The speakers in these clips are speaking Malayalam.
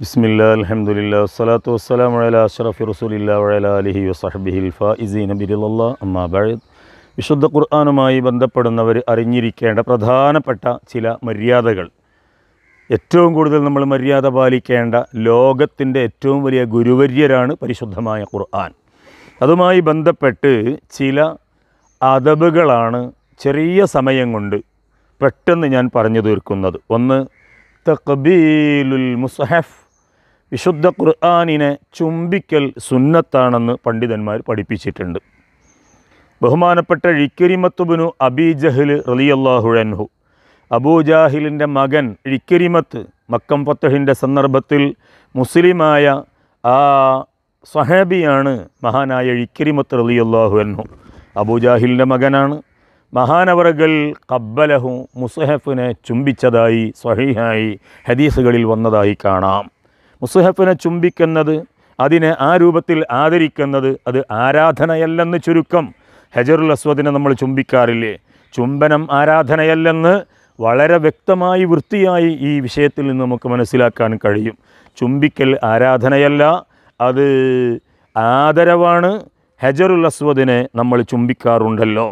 ബിസ്മില്ല അലഹമുല്ല വസ്സലാത്തു വസ്സലാം വഴല അഷറഫ് റസൂലില്ല വഴല അലിഹി വസഹബിഹിൽ ഫിസീൻ വിശുദ്ധ ഖുർആാനുമായി ബന്ധപ്പെടുന്നവർ അറിഞ്ഞിരിക്കേണ്ട പ്രധാനപ്പെട്ട ചില മര്യാദകൾ ഏറ്റവും കൂടുതൽ നമ്മൾ മര്യാദ പാലിക്കേണ്ട ലോകത്തിൻ്റെ ഏറ്റവും വലിയ ഗുരുവര്യരാണ് പരിശുദ്ധമായ ഖുർആൻ അതുമായി ബന്ധപ്പെട്ട് ചില അതബുകളാണ് ചെറിയ സമയം കൊണ്ട് പെട്ടെന്ന് ഞാൻ പറഞ്ഞു തീർക്കുന്നത് ഒന്ന് തക്ബീലുൽ മുസഹഫ് വിശുദ്ധ ഖുർആാനിനെ ചുംബിക്കൽ സുന്നത്താണെന്ന് പണ്ഡിതന്മാർ പഠിപ്പിച്ചിട്ടുണ്ട് ബഹുമാനപ്പെട്ട ഇക്കരിമത്തുബിനു അബി ജഹൽ റലിയല്ലാഹുഴൻഹു അബൂജാഹിലിൻ്റെ മകൻ ഇക്കരിമത്ത് മക്കം പത്തഹിൻ്റെ സന്ദർഭത്തിൽ മുസ്ലിമായ ആ സഹേബിയാണ് മഹാനായ ഇക്കരിമത്ത് റലിയല്ലാഹുവൻഹു അബൂജാഹിലിൻ്റെ മകനാണ് മഹാനവറുകൾ കബ്ബലഹു മുസഹഫിനെ ചുംബിച്ചതായി സ്വഹീഹായി ഹദീസുകളിൽ വന്നതായി കാണാം മുസഹഫിനെ ചുംബിക്കുന്നത് അതിനെ ആ രൂപത്തിൽ ആദരിക്കുന്നത് അത് ആരാധനയല്ലെന്ന് ചുരുക്കം ഹജറുൽ അസ്വദിനെ നമ്മൾ ചുംബിക്കാറില്ലേ ചുംബനം ആരാധനയല്ലെന്ന് വളരെ വ്യക്തമായി വൃത്തിയായി ഈ വിഷയത്തിൽ നിന്ന് നമുക്ക് മനസ്സിലാക്കാൻ കഴിയും ചുംബിക്കൽ ആരാധനയല്ല അത് ആദരവാണ് ഹജറുൽ അസ്വദിനെ നമ്മൾ ചുംബിക്കാറുണ്ടല്ലോ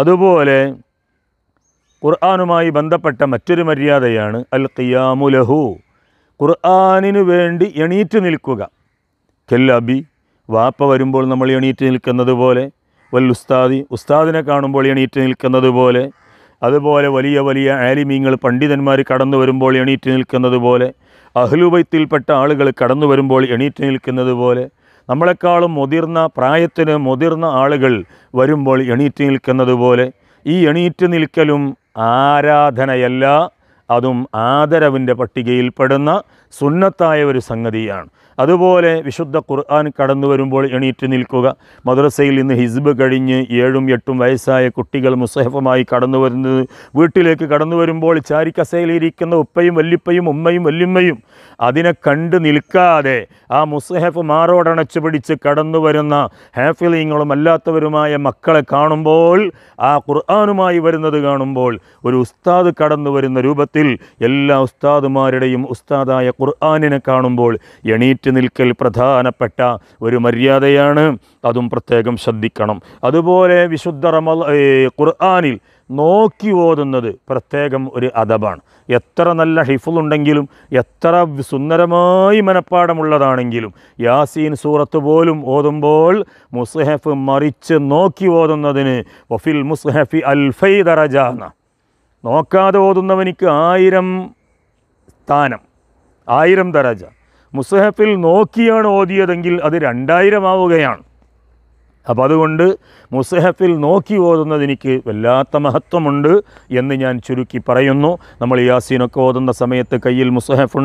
അതുപോലെ ഖുർആാനുമായി ബന്ധപ്പെട്ട മറ്റൊരു മര്യാദയാണ് അൽ ഖിയാമുലഹു ഖുർആാനിനു വേണ്ടി എണീറ്റ് നിൽക്കുക കെല്ലബി വാപ്പ വരുമ്പോൾ നമ്മൾ എണീറ്റ് നിൽക്കുന്നത് പോലെ വൽ ഉസ്താദി ഉസ്താദിനെ കാണുമ്പോൾ എണീറ്റ് നിൽക്കുന്നത് പോലെ അതുപോലെ വലിയ വലിയ ആലിമീങ്ങൾ പണ്ഡിതന്മാർ കടന്നു വരുമ്പോൾ എണീറ്റ് നിൽക്കുന്നത് പോലെ അഹ്ലുബൈത്തിൽപ്പെട്ട ആളുകൾ കടന്നു വരുമ്പോൾ എണീറ്റ് നിൽക്കുന്നത് പോലെ നമ്മളെക്കാളും മുതിർന്ന പ്രായത്തിന് മുതിർന്ന ആളുകൾ വരുമ്പോൾ എണീറ്റ് നിൽക്കുന്നത് പോലെ ഈ എണീറ്റ് നിൽക്കലും ആരാധനയല്ല അതും ആദരവിൻ്റെ പട്ടികയിൽപ്പെടുന്ന സുന്നത്തായ ഒരു സംഗതിയാണ് അതുപോലെ വിശുദ്ധ ഖുർആൻ കടന്നു വരുമ്പോൾ എണീറ്റ് നിൽക്കുക മദ്രസയിൽ നിന്ന് ഹിസ്ബ് കഴിഞ്ഞ് ഏഴും എട്ടും വയസ്സായ കുട്ടികൾ മുസഹഫുമായി കടന്നു വരുന്നത് വീട്ടിലേക്ക് കടന്നു വരുമ്പോൾ ചാരിക്കസയിലിരിക്കുന്ന ഉപ്പയും വല്ലിപ്പയും ഉമ്മയും വല്യമ്മയും അതിനെ കണ്ടു നിൽക്കാതെ ആ മുസഹഫ് മാറോടണച്ചു പിടിച്ച് കടന്നു വരുന്ന ഹാഫിലിങ്ങളും അല്ലാത്തവരുമായ മക്കളെ കാണുമ്പോൾ ആ ഖുർആാനുമായി വരുന്നത് കാണുമ്പോൾ ഒരു ഉസ്താദ് കടന്നു വരുന്ന രൂപത്തിൽ എല്ലാ ഉസ്താദുമാരുടെയും ഉസ്താദായ ഖുർആാനിനെ കാണുമ്പോൾ എണീറ്റ് നിൽക്കൽ പ്രധാനപ്പെട്ട ഒരു മര്യാദയാണ് അതും പ്രത്യേകം ശ്രദ്ധിക്കണം അതുപോലെ വിശുദ്ധ റമ ഖുർആാനിൽ നോക്കി ഓതുന്നത് പ്രത്യേകം ഒരു അദബാണ് എത്ര നല്ല ഹിഫുണ്ടെങ്കിലും എത്ര സുന്ദരമായി മനപ്പാടമുള്ളതാണെങ്കിലും യാസീൻ സൂറത്ത് പോലും ഓതുമ്പോൾ മുസ്ഹഫ് മറിച്ച് നോക്കി ഓതുന്നതിന് വഫിൽ മുസ്ഹഫി അൽഫൈ ദറജാന നോക്കാതെ ഓതുന്നവനിക്ക് ആയിരം സ്ഥാനം ആയിരം ദറജ മുസഹഫിൽ നോക്കിയാണ് ഓതിയതെങ്കിൽ അത് രണ്ടായിരം ആവുകയാണ് അപ്പോൾ അതുകൊണ്ട് മുസഹഫിൽ നോക്കി ഓതുന്നത് എനിക്ക് വല്ലാത്ത മഹത്വമുണ്ട് എന്ന് ഞാൻ ചുരുക്കി പറയുന്നു നമ്മൾ യാസീനൊക്കെ ഓതുന്ന സമയത്ത് കയ്യിൽ മുസഹഫ്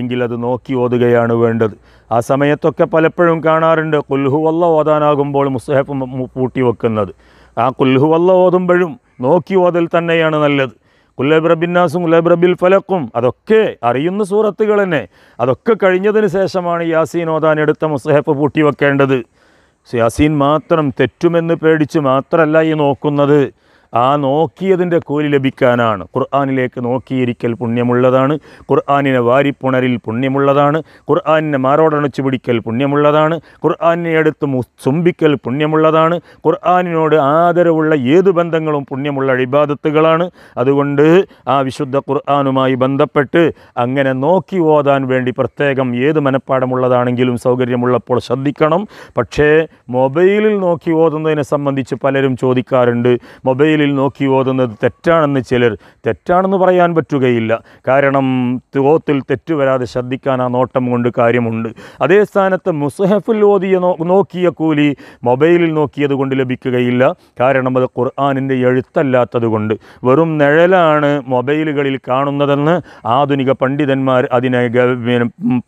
എങ്കിൽ അത് നോക്കി ഓതുകയാണ് വേണ്ടത് ആ സമയത്തൊക്കെ പലപ്പോഴും കാണാറുണ്ട് കുൽഹുവല്ല ഓതാനാകുമ്പോൾ മുസഹഫ് പൂട്ടി വെക്കുന്നത് ആ കുൽഹുവല്ല ഓതുമ്പോഴും നോക്കി ഓതൽ തന്നെയാണ് നല്ലത് കുല്ലബ്രബിന്നാസും കുല്ലബ്രബിൽ ഫലക്കും അതൊക്കെ അറിയുന്ന സൂറത്തുകൾ തന്നെ അതൊക്കെ കഴിഞ്ഞതിന് ശേഷമാണ് യാസീൻ ഓതാൻ എടുത്ത മുസഹഫ് പൂട്ടി യാസീൻ മാത്രം തെറ്റുമെന്ന് പേടിച്ച് മാത്രമല്ല ഈ നോക്കുന്നത് ആ നോക്കിയതിൻ്റെ കൂലി ലഭിക്കാനാണ് ഖുർആാനിലേക്ക് നോക്കിയിരിക്കൽ പുണ്യമുള്ളതാണ് ഖുർആാനിനെ വാരിപ്പുണരിൽ പുണ്യമുള്ളതാണ് ഖുർആാനിനെ മാറോടണച്ചു പിടിക്കൽ പുണ്യമുള്ളതാണ് ഖുർആാനിനെ എടുത്ത് ചുംബിക്കൽ പുണ്യമുള്ളതാണ് ഖുർആാനിനോട് ആദരവുള്ള ഏത് ബന്ധങ്ങളും പുണ്യമുള്ള ഇബാദത്തുകളാണ് അതുകൊണ്ട് ആ വിശുദ്ധ ഖുർആാനുമായി ബന്ധപ്പെട്ട് അങ്ങനെ നോക്കി ഓതാൻ വേണ്ടി പ്രത്യേകം ഏത് മനഃപ്പാടമുള്ളതാണെങ്കിലും സൗകര്യമുള്ളപ്പോൾ ശ്രദ്ധിക്കണം പക്ഷേ മൊബൈലിൽ നോക്കി ഓതുന്നതിനെ സംബന്ധിച്ച് പലരും ചോദിക്കാറുണ്ട് മൊബൈൽ ഖുറാനിൽ നോക്കി ഓതുന്നത് തെറ്റാണെന്ന് ചിലർ തെറ്റാണെന്ന് പറയാൻ പറ്റുകയില്ല കാരണം തോത്തിൽ തെറ്റുവരാതെ വരാതെ ശ്രദ്ധിക്കാൻ ആ നോട്ടം കൊണ്ട് കാര്യമുണ്ട് അതേ സ്ഥാനത്ത് മുസഹഫിൽ ഓതിയ നോക്കിയ കൂലി മൊബൈലിൽ നോക്കിയത് കൊണ്ട് ലഭിക്കുകയില്ല കാരണം അത് ഖുർആാനിൻ്റെ എഴുത്തല്ലാത്തതുകൊണ്ട് വെറും നിഴലാണ് മൊബൈലുകളിൽ കാണുന്നതെന്ന് ആധുനിക പണ്ഡിതന്മാർ അതിനെ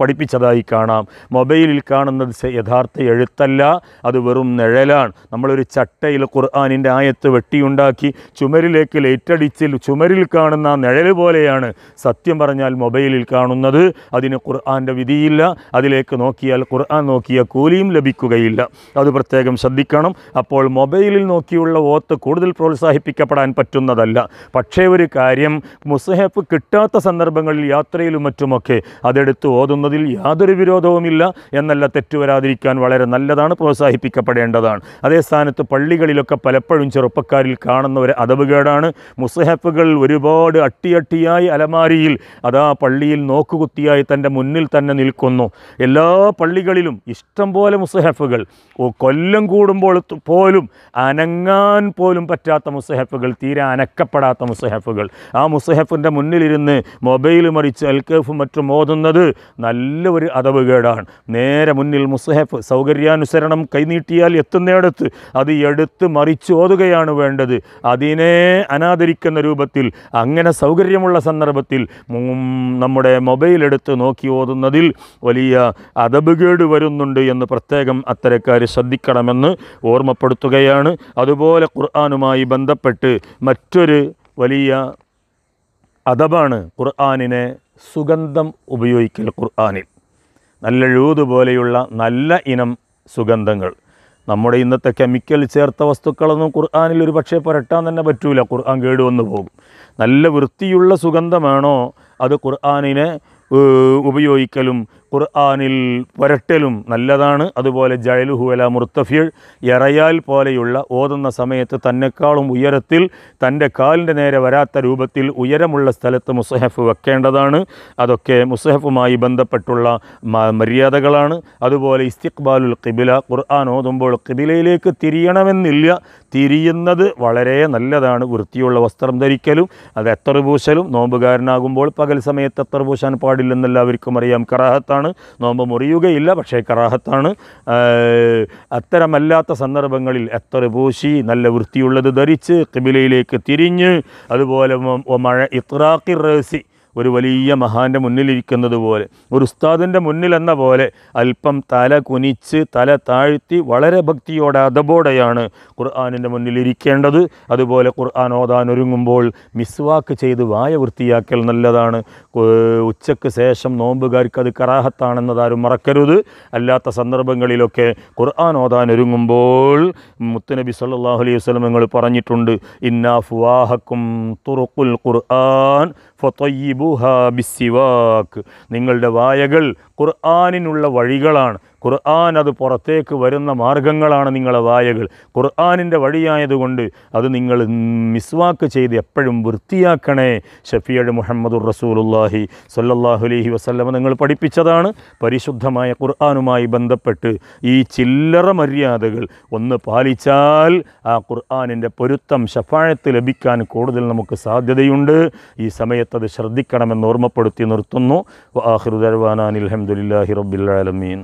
പഠിപ്പിച്ചതായി കാണാം മൊബൈലിൽ കാണുന്നത് യഥാർത്ഥ എഴുത്തല്ല അത് വെറും നിഴലാണ് നമ്മളൊരു ചട്ടയിൽ ഖുർആാനിൻ്റെ ആയത്ത് വെട്ടിയുണ്ടാക്കി മടക്കി ചുമരിലേക്ക് ലൈറ്റടിച്ച് ചുമരിൽ കാണുന്ന നിഴൽ പോലെയാണ് സത്യം പറഞ്ഞാൽ മൊബൈലിൽ കാണുന്നത് അതിന് ഖുർആാൻ്റെ വിധിയില്ല അതിലേക്ക് നോക്കിയാൽ ഖുർആൻ നോക്കിയ കൂലിയും ലഭിക്കുകയില്ല അത് പ്രത്യേകം ശ്രദ്ധിക്കണം അപ്പോൾ മൊബൈലിൽ നോക്കിയുള്ള ഓത്ത് കൂടുതൽ പ്രോത്സാഹിപ്പിക്കപ്പെടാൻ പറ്റുന്നതല്ല പക്ഷേ ഒരു കാര്യം മുസഹഫ് കിട്ടാത്ത സന്ദർഭങ്ങളിൽ യാത്രയിലും മറ്റുമൊക്കെ അതെടുത്ത് ഓതുന്നതിൽ യാതൊരു വിരോധവുമില്ല എന്നല്ല തെറ്റുവരാതിരിക്കാൻ വളരെ നല്ലതാണ് പ്രോത്സാഹിപ്പിക്കപ്പെടേണ്ടതാണ് അതേ സ്ഥാനത്ത് പള്ളികളിലൊക്കെ പലപ്പോഴും ചെറുപ്പക്കാരിൽ കാണുന്ന കാണുന്ന ഒരു അതവുകേടാണ് മുസ്ഹഫുകൾ ഒരുപാട് അട്ടിയട്ടിയായി അലമാരിയിൽ അതാ പള്ളിയിൽ നോക്കുകുത്തിയായി തൻ്റെ മുന്നിൽ തന്നെ നിൽക്കുന്നു എല്ലാ പള്ളികളിലും ഇഷ്ടം പോലെ മുസ്ഹഫുകൾ കൊല്ലം കൂടുമ്പോൾ പോലും അനങ്ങാൻ പോലും പറ്റാത്ത മുസ്ഹഫുകൾ തീരെ അനക്കപ്പെടാത്ത മുസ്ഹഫുകൾ ആ മുസ്ഹഫിൻ്റെ മുന്നിലിരുന്ന് മൊബൈൽ മറിച്ച് അൽക്കഫും മറ്റും ഓതുന്നത് നല്ല ഒരു അതവുകേടാണ് നേരെ മുന്നിൽ മുസ്ഹഫ് സൗകര്യാനുസരണം കൈനീട്ടിയാൽ എത്തുന്നിടത്ത് അത് എടുത്ത് മറിച്ച് ഓതുകയാണ് വേണ്ടത് അതിനെ അനാദരിക്കുന്ന രൂപത്തിൽ അങ്ങനെ സൗകര്യമുള്ള സന്ദർഭത്തിൽ നമ്മുടെ മൊബൈൽ എടുത്ത് നോക്കി ഓതുന്നതിൽ വലിയ അതപുകേട് വരുന്നുണ്ട് എന്ന് പ്രത്യേകം അത്തരക്കാർ ശ്രദ്ധിക്കണമെന്ന് ഓർമ്മപ്പെടുത്തുകയാണ് അതുപോലെ ഖുർആാനുമായി ബന്ധപ്പെട്ട് മറ്റൊരു വലിയ അതബാണ് ഖുർആാനിനെ സുഗന്ധം ഉപയോഗിക്കൽ ഖുർആാനിൽ നല്ല എഴുതുപോലെയുള്ള നല്ല ഇനം സുഗന്ധങ്ങൾ നമ്മുടെ ഇന്നത്തെ കെമിക്കൽ ചേർത്ത വസ്തുക്കളൊന്നും ഖുർആാനിൽ ഒരു പക്ഷേ പുരട്ടാൻ തന്നെ പറ്റൂല ഖുർആൻ കേടുവന്നു പോകും നല്ല വൃത്തിയുള്ള സുഗന്ധമാണോ അത് ഖുർആാനിനെ ഉപയോഗിക്കലും ഖുർആാനിൽ വരട്ടലും നല്ലതാണ് അതുപോലെ ജയലുഹുവല മുർത്തഫിയൾ എറയാൽ പോലെയുള്ള ഓതുന്ന സമയത്ത് തന്നെക്കാളും ഉയരത്തിൽ തൻ്റെ കാലിൻ്റെ നേരെ വരാത്ത രൂപത്തിൽ ഉയരമുള്ള സ്ഥലത്ത് മുസഹഫ് വെക്കേണ്ടതാണ് അതൊക്കെ മുസഹഫുമായി ബന്ധപ്പെട്ടുള്ള മര്യാദകളാണ് അതുപോലെ ഇസ്തിഖ്ബാലുൽ കിബില ഖുർആൻ ഓതുമ്പോൾ കിബിലയിലേക്ക് തിരിയണമെന്നില്ല തിരിയുന്നത് വളരെ നല്ലതാണ് വൃത്തിയുള്ള വസ്ത്രം ധരിക്കലും അത് എത്ര പൂശലും നോമ്പുകാരനാകുമ്പോൾ പകൽ സമയത്ത് എത്ര പൂശാൻ പാടില്ലെന്നെല്ലാവർക്കും അറിയാം കറാഹത്താണ് കറാഹത്താണ് നോമ്പ് മുറിയുകയില്ല പക്ഷേ കറാഹത്താണ് അത്തരമല്ലാത്ത സന്ദർഭങ്ങളിൽ എത്ര പൂശി നല്ല വൃത്തിയുള്ളത് ധരിച്ച് കിബിലയിലേക്ക് തിരിഞ്ഞ് അതുപോലെ മഴ റേസി ഒരു വലിയ മഹാൻ്റെ മുന്നിലിരിക്കുന്നത് പോലെ ഒരു ഉസ്താദിൻ്റെ മുന്നിലെന്ന പോലെ അല്പം തല കുനിച്ച് തല താഴ്ത്തി വളരെ ഭക്തിയോടെ അതബോടെയാണ് ഖുർആാനിൻ്റെ മുന്നിലിരിക്കേണ്ടത് അതുപോലെ ഖുർആൻ ഓതാൻ ഒരുങ്ങുമ്പോൾ മിസ്വാക്ക് ചെയ്ത് വായ വൃത്തിയാക്കൽ നല്ലതാണ് ഉച്ചയ്ക്ക് ശേഷം നോമ്പുകാർക്ക് അത് കറാഹത്താണെന്നതാരും മറക്കരുത് അല്ലാത്ത സന്ദർഭങ്ങളിലൊക്കെ ഖുർആൻ ഓതാൻ ഒരുങ്ങുമ്പോൾ മുത്തുനബി സല്ലാഹു അലൈഹി വസ്ലമങ്ങൾ പറഞ്ഞിട്ടുണ്ട് ഇന്നാ ഫുവാഹക്കും തുറുക്കുൽ ഖുർആൻ ഫൊത്തയ്യിബുഹ ബിസ്സിവാക്ക് നിങ്ങളുടെ വായകൾ ഖുർആാനിനുള്ള വഴികളാണ് ഖുർആൻ അത് പുറത്തേക്ക് വരുന്ന മാർഗങ്ങളാണ് നിങ്ങളെ വായകൾ ഖുർആാനിൻ്റെ വഴിയായതുകൊണ്ട് അത് നിങ്ങൾ മിസ്വാക്ക് ചെയ്ത് എപ്പോഴും വൃത്തിയാക്കണേ ഷഫിയഴ് മുഹമ്മദുർ റസൂലുല്ലാഹി സല്ലല്ലാഹു അലൈഹി വസല്ലമ നിങ്ങൾ പഠിപ്പിച്ചതാണ് പരിശുദ്ധമായ ഖുർആാനുമായി ബന്ധപ്പെട്ട് ഈ ചില്ലറ മര്യാദകൾ ഒന്ന് പാലിച്ചാൽ ആ ഖുർആാനിൻ്റെ പൊരുത്തം ഷഫായത്ത് ലഭിക്കാൻ കൂടുതൽ നമുക്ക് സാധ്യതയുണ്ട് ഈ സമയത്ത് അത് ശ്രദ്ധിക്കണമെന്ന് ഓർമ്മപ്പെടുത്തി നിർത്തുന്നു ആഹിറുദർവാനാൻ അലഹമുല്ലാഹി റബ്ബിൽ ആലമീൻ